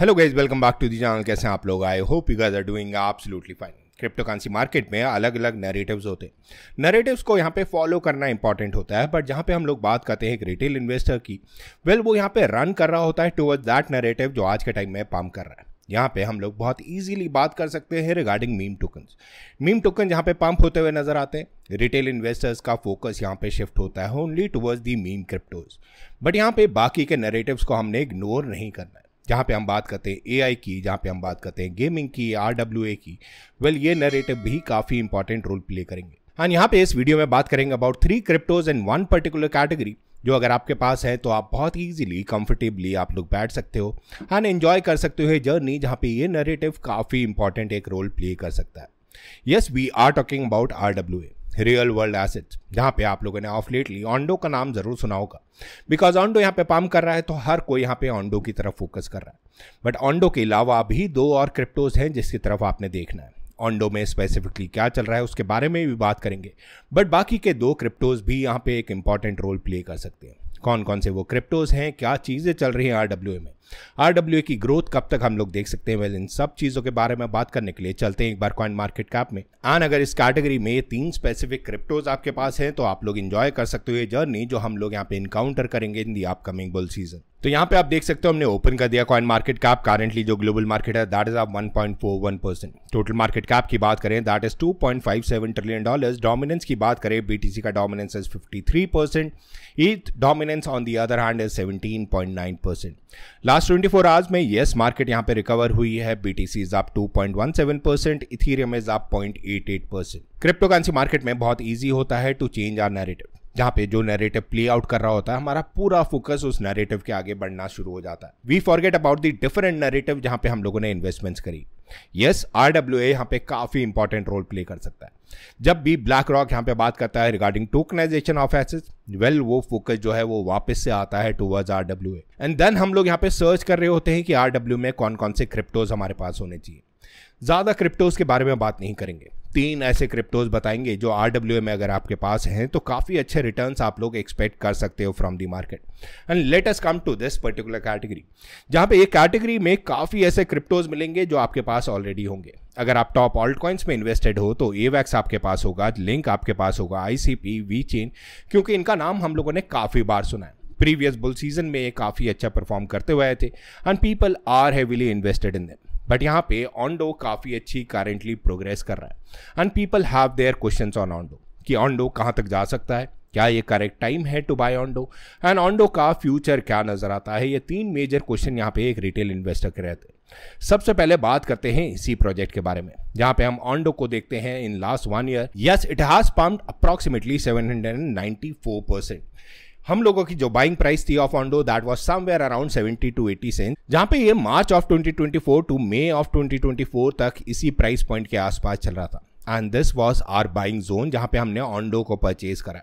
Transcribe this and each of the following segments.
Hello guys welcome back to the channel कैसे हैं आप लोग I hope you guys are doing absolutely fine cryptocurrency market में अलग अलग नरेटिव्स होते हैं नरेटिव्स को यहाँ पे फॉलो करना इंपॉर्टेंट होता है बट जहाँ पे हम लोग बात करते हैं एक रिटेल इन्वेस्टर की वेल well, वो यहाँ पे रन कर रहा होता है टूवर्ड दैट नरेटिव जो आज के टाइम में पम्प कर रहा है यहाँ पे हम लोग बहुत इजीली बात कर सकते हैं regarding meme tokens meme token यहाँ पे पंप होते हुए नजर आते हैं रिटेल इन्वेस्टर्स का फोकस यहाँ पे शिफ्ट होता है only towards the meme cryptos but यहाँ पे बाकी के नरेटिव्स को हमने इग्नोर नहीं करना है जहाँ पे हम बात करते हैं एआई की जहाँ पे हम बात करते हैं गेमिंग की आर की वेल well, ये नरेटिव भी काफ़ी इंपॉर्टेंट रोल प्ले करेंगे एंड हाँ, यहाँ पे इस वीडियो में बात करेंगे about three cryptos in one particular category जो अगर आपके पास है तो आप बहुत इजीली कंफर्टेबली आप लोग बैठ सकते हो एंड हाँ, एन्जॉय कर सकते हो ये जर्नी जहाँ पे ये नरेटिव काफ़ी इंपॉर्टेंट एक रोल प्ले कर सकता है yes we are talking about R W A real world assets जहाँ पे आप लोगों ने ऑफ लेटली ऑन्डो का नाम जरूर सुना होगा बिकॉज ऑन्डो यहाँ पे पाम कर रहा है तो हर कोई यहाँ पे ऑन्डो की तरफ फोकस कर रहा है बट ऑन्डो के अलावा भी दो और क्रिप्टोज हैं जिसकी तरफ आपने देखना है ऑन्डो में स्पेसिफिकली क्या चल रहा है उसके बारे में भी बात करेंगे बट बाकी के दो क्रिप्टोज भी यहाँ पे एक इंपॉर्टेंट रोल प्ले कर सकते हैं कौन कौन से वो क्रिप्टोज हैं क्या चीज़ें चल रही हैं आर में आर की ग्रोथ कब तक हम लोग देख सकते हैं वेल इन सब चीज़ों के बारे में बात करने के लिए चलते हैं एक बार कॉइन मार्केट कैप में आन अगर इस कैटेगरी में तीन स्पेसिफिक क्रिप्टोज आपके पास हैं तो आप लोग इन्जॉय कर सकते हो ये जर्नी जो हम लोग यहाँ पे इनकाउंटर करेंगे in the upcoming bull season तो यहाँ पे आप देख सकते हो हमने ओपन कर दिया कॉइन मार्केट कैप करंटली जो ग्लोबल मार्केट है दैट इज आप 1.41 परसेंट टोटल मार्केट कैप की बात करें that is 2.57 trillion dollars dominance की बात करें बीटीसी का dominance is 53 percent ETH dominance on the other hand is 17.9 percent last 24 four hours में येस मार्केट यहाँ पे रिकवर हुई है बी टी सी इज आप two point one seven percent Ethereum is आप point eight eight percent cryptocurrency market में बहुत easy होता है टू चेंज आर नेरेटिव जहाँ पे जो नैरेटिव प्ले आउट कर रहा होता है हमारा पूरा फोकस उस नैरेटिव के आगे बढ़ना शुरू हो जाता है we forget about the different narrative जहाँ पे हम लोगों ने इन्वेस्टमेंट्स करी यस आर डब्ल्यू ए यहाँ पे काफ़ी इंपॉर्टेंट रोल प्ले कर सकता है जब भी ब्लैक रॉक यहाँ पे बात करता है regarding tokenisation of assets well वो फोकस जो है वो वापस से आता है towards R W A and then हम लोग यहाँ पे सर्च कर रहे होते हैं कि आर डब्ल्यू में कौन कौन से क्रिप्टोज हमारे पास होने चाहिए ज़्यादा क्रिप्टोज़ के बारे में बात नहीं करेंगे तीन ऐसे क्रिप्टोज़ बताएंगे जो आर डब्ल्यू में अगर आपके पास हैं तो काफ़ी अच्छे रिटर्न आप लोग एक्सपेक्ट कर सकते हो from the market and let us come to this particular category जहाँ पे ये कैटेगरी में काफ़ी ऐसे क्रिप्टोज़ मिलेंगे जो आपके पास ऑलरेडी होंगे अगर आप टॉप ऑल्ट कॉइन्स में इन्वेस्टेड हो तो ए आपके पास होगा लिंक आपके पास होगा I C P VeChain क्योंकि इनका नाम हम लोगों ने काफ़ी बार सुना है प्रीवियस बुल सीजन में ये काफ़ी अच्छा परफॉर्म करते हुए आए थे and people are heavily invested in them but यहाँ पे ऑनडो काफ़ी अच्छी करेंटली प्रोग्रेस कर रहा है and people have their question on Ondo कि ऑनडो कहाँ तक जा सकता है क्या ये करेक्ट टाइम है to buy Ondo and Ondo का फ्यूचर क्या नज़र आता है ये तीन मेजर क्वेश्चन यहाँ पे एक रिटेल इन्वेस्टर के रहते हैं सबसे पहले बात करते हैं इसी प्रोजेक्ट के बारे में जहां पे हम ऑनडो को देखते हैं in last one year yes it has pump approximately seven hundred and approximately four percent हम लोगों की जो बाइंग प्राइस थी of Ondo that was somewhere around seventy to eighty cent जहां पे ये March of 2024 to May of twenty twenty four तक इसी प्राइस पॉइंट के आसपास चल रहा था and this was our buying zone जहां पे हमने ऑनडो को परचेज करा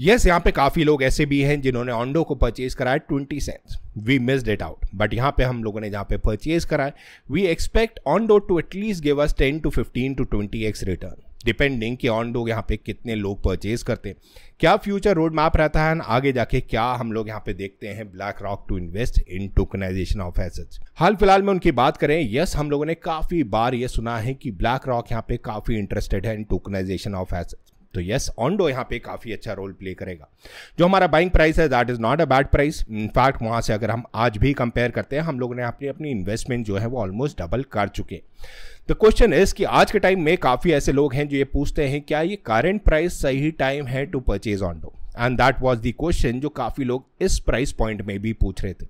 यस yes, यहाँ पे काफी लोग ऐसे भी हैं जिन्होंने ऑनडो को परचेज कराया twenty cents we miss that out but यहाँ पे हम लोगों ने जहाँ पे परचेज कराया we expect Ondo to at least give us ten to fifteen to twenty X return depending कि ऑन डोग यहाँ पे कितने लोग परचेज करते हैं क्या फ्यूचर रोड मैप रहता है आगे जाके क्या हम लोग यहाँ पे देखते हैं BlackRock to invest in tokenisation of assets हाल फिलहाल में उनकी बात करें यस हम लोगों ने काफी बार ये सुना है कि ब्लैक रॉक यहाँ पे काफी इंटरेस्टेड है इन टोकनाइजेशन ऑफ एसेट्स तो यस ऑनडो यहाँ पे काफ़ी अच्छा रोल प्ले करेगा जो हमारा बाइंग प्राइस है that is not a bad price in fact वहाँ से अगर हम आज भी कंपेयर करते हैं हम लोगों ने अपनी अपनी इन्वेस्टमेंट जो है वो ऑलमोस्ट डबल कर चुके हैं द क्वेश्चन इज कि आज के टाइम में काफ़ी ऐसे लोग हैं जो ये पूछते हैं क्या ये करेंट प्राइस सही टाइम है to purchase Ondo and that was the question जो काफ़ी लोग इस प्राइस पॉइंट में भी पूछ रहे थे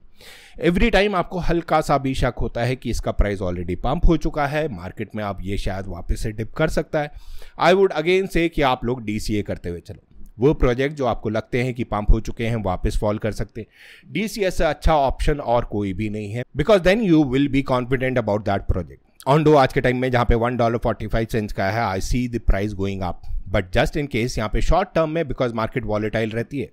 एवरी टाइम आपको हल्का सा भी शक होता है कि इसका प्राइस ऑलरेडी पंप हो चुका है मार्केट में आप ये शायद वापस से डिप कर सकता है आई वुड अगेन से कि आप लोग डी करते हुए चलो वो प्रोजेक्ट जो आपको लगते हैं कि पंप हो चुके हैं वापस फॉल कर सकते हैं डी से अच्छा ऑप्शन और कोई भी नहीं है because then you will be confident about that project Ondo आज के टाइम में जहाँ पे one dollar forty five cents का है I see the price going up but just in case यहाँ पे शॉर्ट टर्म में बिकॉज मार्केट वॉलेटाइल रहती है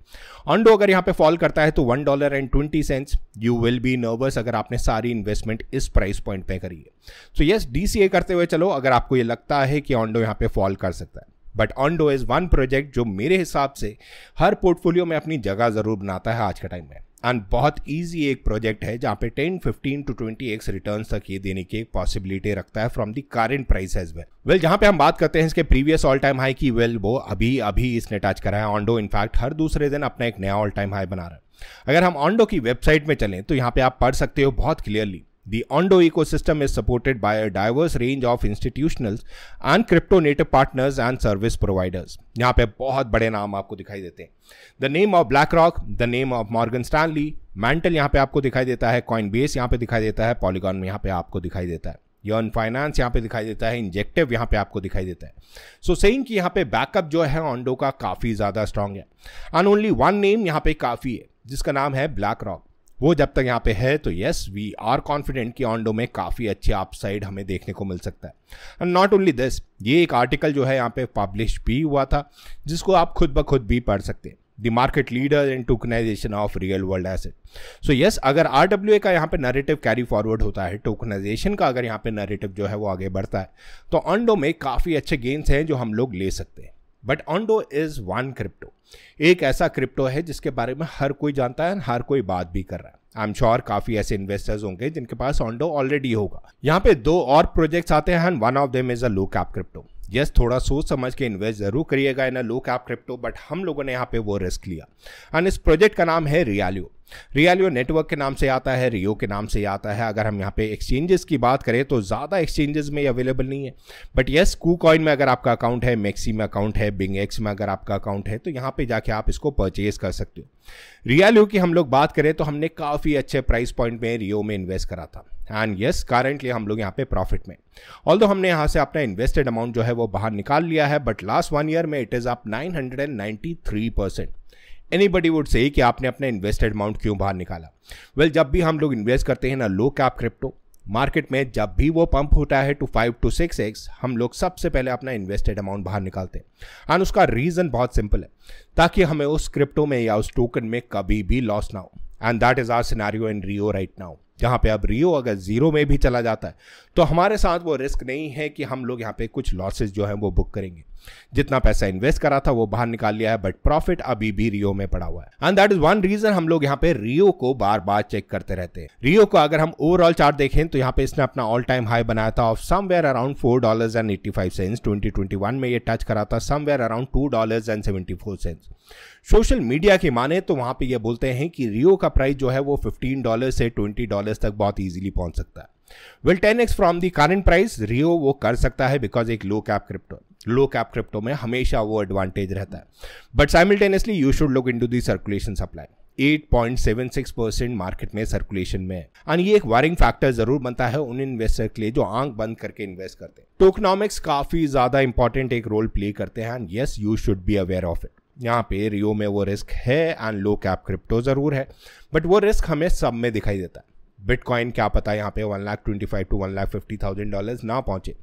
ऑनडो अगर यहाँ पे फॉल करता है तो one dollar and twenty cents you will be nervous अगर आपने सारी इन्वेस्टमेंट इस प्राइस पॉइंट पे करी है सो यस डी करते हुए चलो अगर आपको ये लगता है कि ऑनडो यहाँ पे फॉल कर सकता है but Ondo is one project जो मेरे हिसाब से हर पोर्टफोलियो में अपनी जगह ज़रूर बनाता है आज के टाइम में एंड बहुत ईजी एक प्रोजेक्ट है जहाँ पे 10, 15 टू 20 एक्स रिटर्न तक ये देने की एक पॉसिबिलिटी रखता है from the current price as well well जहाँ पे हम बात करते हैं इसके प्रीवियस ऑल टाइम हाई की वेल वो अभी अभी इसने टच करा है ऑनडो इनफैक्ट हर दूसरे दिन अपना एक नया ऑल टाइम हाई बना रहा है अगर हम ऑनडो की वेबसाइट में चलें तो यहाँ पे आप पढ़ सकते हो बहुत clearly The Ondo ecosystem is supported by a diverse range of institutionals and crypto native partners and service providers. यहाँ पे बहुत बड़े नाम आपको दिखाई देते हैं the name of BlackRock the name of Morgan Stanley Mantle यहाँ पे आपको दिखाई देता है कॉइन बेस यहाँ पे दिखाई देता है पॉलीगॉन में यहाँ पे आपको दिखाई देता है यर्न फाइनेंस यहाँ पे दिखाई देता है इंजेक्टिव यहाँ पे आपको दिखाई देता है सो so, सेइंग कि यहाँ पे बैकअप जो है ऑन्डो का काफ़ी ज़्यादा स्ट्रांग है एंड ओनली वन नेम यहाँ पे काफ़ी है जिसका नाम है ब्लैक रॉक वो जब तक यहाँ पे है तो यस वी आर कॉन्फिडेंट कि ऑनडो में काफ़ी अच्छे अपसाइड हमें देखने को मिल सकता है एंड नॉट ओनली दिस ये एक आर्टिकल जो है यहाँ पे पब्लिश भी हुआ था जिसको आप खुद ब खुद भी पढ़ सकते हैं the market leader in tokenisation of real world asset so yes अगर आर डब्ल्यू ए का यहाँ पे नरेटिव कैरी फॉरवर्ड होता है टोकनाइजेशन का अगर यहाँ पे नरेटिव जो है वो आगे बढ़ता है तो ऑनडो में काफ़ी अच्छे गेंस हैं जो हम लोग ले सकते हैं but Ondo is one crypto एक ऐसा क्रिप्टो है जिसके बारे में हर कोई जानता है हर कोई बात भी कर रहा है आई एम श्योर काफी ऐसे इन्वेस्टर्स होंगे जिनके पास ऑनडो ऑलरेडी होगा यहाँ पे दो और प्रोजेक्ट्स आते हैं one of them is a low cap crypto yes yes, थोड़ा सोच समझ के इन्वेस्ट जरूर करिएगा in a low cap crypto but हम लोगों ने यहाँ पे वो रिस्क लिया एंड इस प्रोजेक्ट का नाम है रियालियो रियालियो नेटवर्क के नाम से आता है रियो के नाम से आता है अगर हम यहाँ पे एक्सचेंजेस की बात करें तो ज़्यादा एक्सचेंजेस में अवेलेबल नहीं है बट येस कू कॉइन में अगर आपका अकाउंट है मैक्सी में अकाउंट है बिंग एक्स में अगर आपका अकाउंट है तो यहाँ पे जाके आप इसको परचेज कर सकते हो रियालियो की हम लोग बात करें तो हमने काफ़ी अच्छे प्राइस पॉइंट में रियो में इन्वेस्ट करा था एंड यस करेंटली हम लोग यहाँ पे प्रॉफिट में ऑल हमने यहाँ से अपना इन्वेस्टेड अमाउंट जो है वो बाहर निकाल लिया है बट लास्ट वन ईयर में it is up nine hundred and ninety three percent बडी वुड से कि आपने अपना इन्वेस्टेड अमाउंट क्यों बाहर निकाला वेल well, जब भी हम लोग इन्वेस्ट करते हैं ना लो कैप क्रिप्टो मार्केट में जब भी वो पंप होता है two five two six x हम लोग सबसे पहले अपना इन्वेस्टेड अमाउंट बाहर निकालते हैं एंड उसका रीज़न बहुत सिंपल है ताकि हमें उस क्रिप्टो में या उस टोकन में कभी भी लॉस ना हो and that is our scenario in Rio right now जहाँ पे अब रियो अगर जीरो में भी चला जाता है तो हमारे साथ वो रिस्क नहीं है कि हम लोग यहाँ पे कुछ लॉसेज जो हैं वो बुक करेंगे जितना पैसा इन्वेस्ट करा था वो बाहर निकाल लिया है बट प्रॉफिट अभी भी रियो में पड़ा हुआ है and that is one reason हम लोग यहाँ पे रियो को बार बार चेक करते रहते हैं रियो को अगर हम ओवरऑल चार्ट देखें तो यहाँ पे इसने अपना ऑल टाइम हाई बनाया था of somewhere around four dollar and eighty five cents twenty twenty one में ये टच करा था somewhere around two dollar and seventy four cents social media की माने तो वहाँ पे ये बोलते हैं कि रियो का प्राइस जो है वो फिफ्टीन डॉलर से ट्वेंटी डॉलर तक बहुत ईजिली पहुंच सकता है will ten x from the current price Rio वो कर सकता है बिकॉज एक low cap crypto low cap crypto में हमेशा वो एडवांटेज रहता है but simultaneously you should look into the circulation supply 8.76 percent market में सर्कुलेशन में है और ये एक वारिंग फैक्टर जरूर बनता है उन इन्वेस्टर के लिए जो आंख बंद करके इन्वेस्ट करते हैं टोकनॉमिक्स काफी ज्यादा इंपॉर्टेंट एक रोल प्ले करते हैं and yes you should be aware of it यहाँ पे रियो में वो रिस्क है एंड लो कैप क्रिप्टो जरूर है बट वो रिस्क हमें सब में दिखाई देता है बिटकॉइन क्या पता यहाँ पे one lakh twenty five to one lakh fifty thousand dollars ना पहुँचे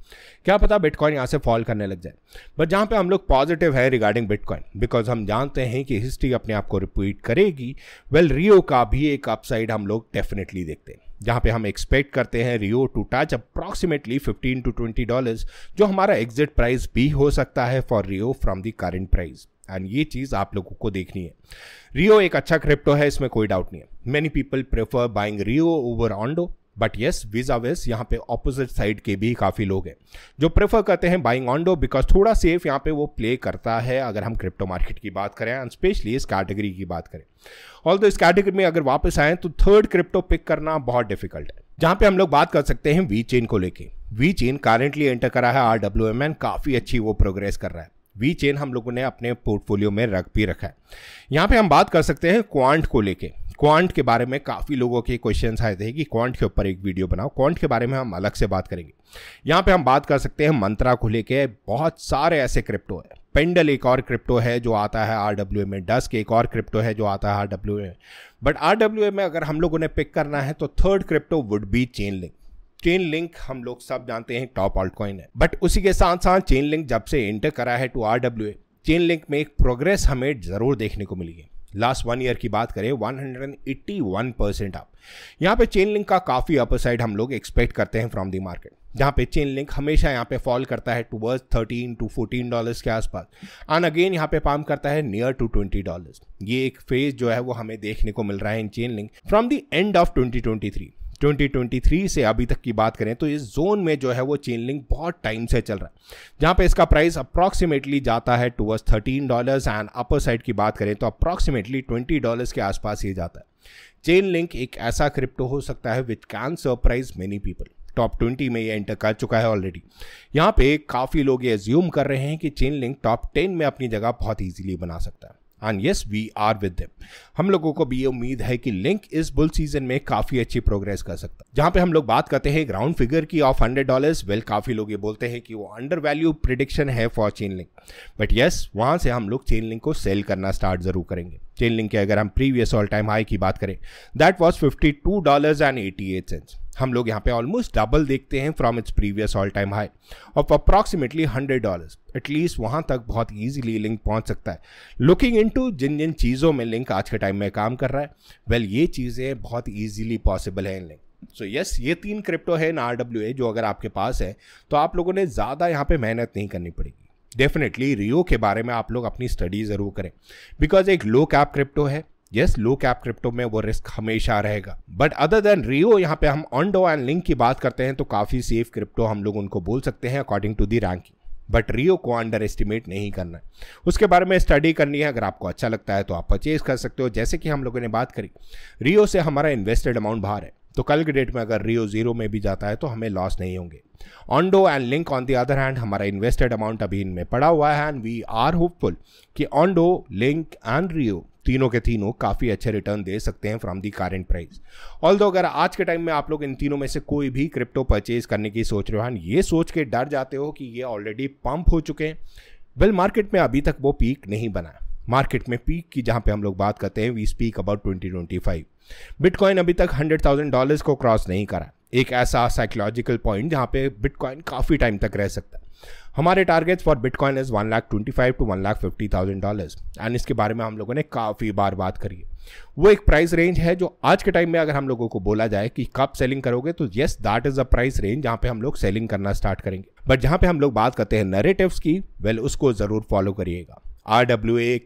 क्या पता बिटकॉइन यहाँ से फॉल करने लग जाए बट जहाँ पे हम लोग पॉजिटिव है रिगार्डिंग बिटकॉइन बिकॉज हम जानते हैं कि हिस्ट्री अपने आप को रिपीट करेगी वेल well, रियो का भी एक अपसाइड हम लोग डेफिनेटली देखते हैं जहाँ पे हम एक्सपेक्ट करते हैं Rio to touch approximately 15 to 20 dollars जो हमारा एग्जिट प्राइस भी हो सकता है for Rio from the current price and ये चीज़ आप लोगों को देखनी है रियो एक अच्छा क्रिप्टो है इसमें कोई डाउट नहीं है many people prefer buying Rio over Ondo but yes वीजा वेस यहाँ पे ऑपोजिट साइड के भी काफ़ी लोग हैं जो प्रेफर करते हैं बाइंग ऑनडो बिकॉज थोड़ा सेफ यहाँ पे वो प्ले करता है अगर हम क्रिप्टो मार्केट की बात करें एंड स्पेशली इस कैटेगरी की बात करें ऑल दो इस कैटेगरी में अगर वापस आएँ तो थर्ड क्रिप्टो पिक करना बहुत डिफिकल्ट है जहाँ पे हम लोग बात कर सकते हैं वी चेन को लेके वी चेन कारेंटली एंटर करा है आर डब्ल्यू एम एन काफ़ी अच्छी वो प्रोग्रेस कर रहा है वी चेन हम लोगों ने अपने पोर्टफोलियो में रख भी रखा है यहाँ पे हम बात कर सकते हैं क्वांट को लेके क्वांट के बारे में काफ़ी लोगों के क्वेश्चंस आए थे कि क्वांट के ऊपर एक वीडियो बनाओ क्वांट के बारे में हम अलग से बात करेंगे यहाँ पे हम बात कर सकते हैं मंत्रा को लेके बहुत सारे ऐसे क्रिप्टो है पेंडल एक और क्रिप्टो है जो आता है आर डब्ल्यू में डस्क एक और क्रिप्टो है जो आता है आर डब्ल्यू में बट आर डब्ल्यू में अगर हम लोगों ने पिक करना है तो third crypto would be Chainlink Chainlink हम लोग सब जानते हैं टॉप ऑल्ट कॉइन है बट उसी के साथ साथ चेन लिंक जब से एंटर करा है to R W A Chainlink में एक प्रोग्रेस हमें जरूर देखने को मिली है लास्ट वन ईयर की बात करें 181 परसेंट आप यहाँ पे चेन लिंक का काफ़ी अपर साइड हम लोग एक्सपेक्ट करते हैं फ्रॉम दी मार्केट जहाँ पे चेन लिंक हमेशा यहाँ पे फॉल करता है towards thirteen to fourteen dollars के आसपास एंड अगेन यहाँ पे पाम करता है नियर टू ट्वेंटी डॉलर्स ये एक फेज जो है वो हमें देखने को मिल रहा है in Chainlink from the end of three 2023 से अभी तक की बात करें तो इस जोन में जो है वो चेन लिंक बहुत टाइम से चल रहा है जहाँ पे इसका प्राइस अप्रॉक्सीमेटली जाता है towards thirteen dollars and upper side की बात करें तो अप्रॉक्सीमेटली ट्वेंटी डॉलर्स के आसपास ये जाता है चेन लिंक एक ऐसा क्रिप्टो हो सकता है which can surprise many people top twenty में ये एंटर कर चुका है ऑलरेडी यहाँ पे काफ़ी लोग ये एज्यूम कर रहे हैं कि चेन लिंक टॉप टेन में अपनी जगह बहुत ईजिली बना सकता है and yes we are with them हम लोगों को भी ये उम्मीद है कि लिंक इस बुल सीजन में काफी अच्छी प्रोग्रेस कर सकता है जहां पे हम लोग बात करते हैं ग्राउंड फिगर की ऑफ हंड्रेड डॉलर्स वेल काफी लोग ये बोलते हैं कि वो अंडर वैल्यू प्रिडिक्शन है for Chainlink but yes वहां से हम लोग चेन लिंक को सेल करना स्टार्ट जरूर करेंगे चेन लिंक के अगर हम प्रीवियस ऑल टाइम हाई की बात करें that was fifty two dollar and eighty eight cents हम लोग यहाँ पे ऑलमोस्ट डबल देखते हैं from its previous all time high of approximately hundred dollar at least वहाँ तक बहुत ईजिली लिंक पहुँच सकता है लुकिंग इन टू जिन जिन चीज़ों में लिंक आज के टाइम में काम कर रहा है वेल well, ये चीज़ें बहुत ईजिली पॉसिबल हैं link so so yes yes, ये तीन क्रिप्टो है आर डब्ल्यू जो अगर आपके पास है तो आप लोगों ने ज़्यादा यहाँ पे मेहनत नहीं करनी पड़ेगी डेफिनेटली रियो के बारे में आप लोग अपनी स्टडी ज़रूर करें बिकॉज एक लो कैप क्रिप्टो है यस लो कैप क्रिप्टो में वो रिस्क हमेशा रहेगा बट अदर देन रियो यहाँ पे हम ऑनडो एंड लिंक की बात करते हैं तो काफी सेफ क्रिप्टो हम लोग उनको बोल सकते हैं according to the ranking but Rio को अंडर एस्टिमेट नहीं करना है उसके बारे में स्टडी करनी है अगर आपको अच्छा लगता है तो आप परचेज कर सकते हो जैसे कि हम लोगों ने बात करी रियो से हमारा इन्वेस्टेड अमाउंट बाहर है तो कल के डेट में अगर रियो जीरो में भी जाता है तो हमें लॉस नहीं होंगे Ondo and link on the other hand हमारा इन्वेस्टेड अमाउंट अभी इनमें पड़ा हुआ है एंड वी आर होपफुल कि ऑनडो लिंक एंड रियो तीनों के तीनों काफ़ी अच्छे रिटर्न दे सकते हैं from the current price although अगर आज के टाइम में आप लोग इन तीनों में से कोई भी क्रिप्टो परचेज करने की सोच रहे हो हाँ, ये सोच के डर जाते हो कि ये ऑलरेडी पंप हो चुके हैं वेल मार्केट में अभी तक वो पीक नहीं बना मार्केट में पीक की जहाँ पे हम लोग बात करते हैं वी स्पीक अबाउट 2025 बिटकॉइन अभी तक 100,000 डॉलर्स को क्रॉस नहीं करा एक ऐसा साइकोलॉजिकल पॉइंट जहाँ पे बिटकॉइन काफ़ी टाइम तक रह सकता है हमारे targets for Bitcoin is one lakh twenty five to one lakh fifty thousand dollars and इसके बारे में हम लोगों ने काफ़ी बार बात करी है वो एक प्राइस रेंज है जो आज के टाइम में अगर हम लोगों को बोला जाए कि कब सेलिंग करोगे तो yes that is a price range जहाँ पे हम लोग सेलिंग करना स्टार्ट करेंगे बट जहाँ पे हम लोग बात करते हैं नरेटिव्स की वेल well, उसको ज़रूर फॉलो करिएगा आर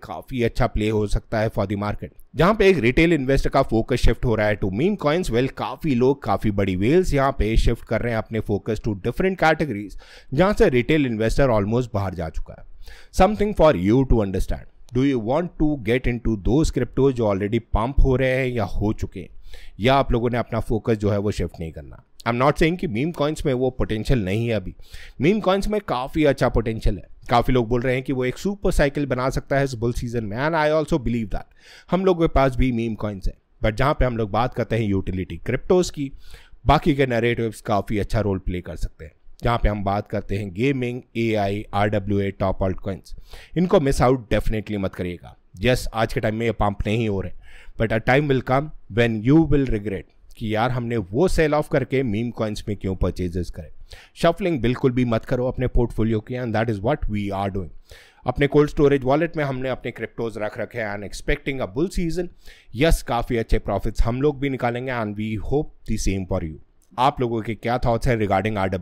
काफ़ी अच्छा प्ले हो सकता है फॉर द मार्केट जहां पे एक रिटेल इन्वेस्टर का फोकस शिफ्ट हो रहा है टू मीम कॉइन्स वेल काफ़ी लोग काफ़ी बड़ी वेल्स यहां पे शिफ्ट कर रहे हैं अपने फोकस टू डिफरेंट कैटेगरीज जहां से रिटेल इन्वेस्टर ऑलमोस्ट बाहर जा चुका है something for you to understand do you want to get in to those cryptos जो ऑलरेडी पंप हो रहे हैं या हो चुके हैं या आप लोगों ने अपना फोकस जो है वो शिफ्ट नहीं करना आई एम नॉट सेइंग कि मीम कॉइन्स में वो पोटेंशियल नहीं है अभी मीम कॉइन्स में काफ़ी अच्छा पोटेंशियल है काफ़ी लोग बोल रहे हैं कि वो एक सुपर साइकिल बना सकता है इस बुल सीजन में and I also believe that हम लोगों के पास भी मीम कॉइन्स हैं बट जहाँ पे हम लोग बात करते हैं यूटिलिटी क्रिप्टोज की बाकी के नरेटिव्स काफ़ी अच्छा रोल प्ले कर सकते हैं जहाँ पे हम बात करते हैं gaming A I R W A top alt coins इनको मिस आउट डेफिनेटली मत करिएगा यस yes, आज के टाइम में ये पंप नहीं हो रहे but a time will come when you will regret कि यार हमने वो सेल ऑफ करके मीम कॉइन्स में क्यों परचेजेस करें शफलिंग बिल्कुल भी मत करो अपने पोर्टफोलियो की and that is what we are doing अपने कोल्ड स्टोरेज वॉलेट में हमने अपने क्रिप्टोज रख रखे हैं and expecting a bull season yes काफ़ी अच्छे प्रॉफिट्स हम लोग भी निकालेंगे and we hope the same for you आप लोगों के क्या थॉट्स हैं रिगार्डिंग आर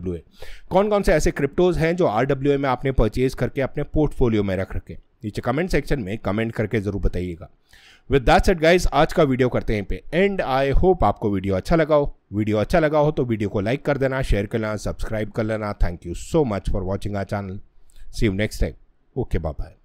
कौन कौन से ऐसे क्रिप्टोज हैं जो आर में आपने परचेज करके अपने पोर्टफोलियो में रख रखे नीचे कमेंट सेक्शन में कमेंट करके ज़रूर बताइएगा विद दैट सेट गाइज आज का वीडियो करते हैं पे एंड आई होप आपको वीडियो अच्छा लगा हो वीडियो अच्छा लगा हो तो वीडियो को लाइक कर देना शेयर कर लेना सब्सक्राइब कर लेना thank you so much for watching our channel see you next time okay bye